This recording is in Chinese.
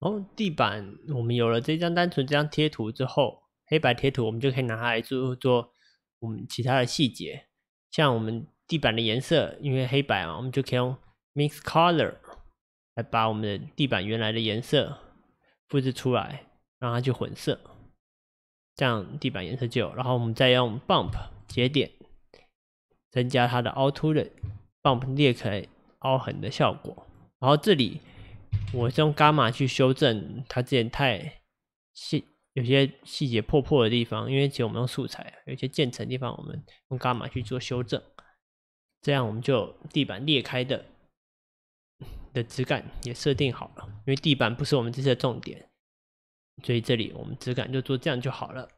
然后地板，我们有了这张单纯这张贴图之后，黑白贴图我们就可以拿来做做我们其他的细节，像我们地板的颜色，因为黑白啊，我们就可以用 mix color 来把我们的地板原来的颜色复制出来，让它去混色，这样地板颜色就有。然后我们再用 bump 节点增加它的凹凸的 bump 裂开凹痕的效果。然后这里。我是用伽马去修正它之前太细有些细节破破的地方，因为其实我们用素材，有些建城地方我们用伽马去做修正，这样我们就地板裂开的的质感也设定好了。因为地板不是我们这次的重点，所以这里我们质感就做这样就好了。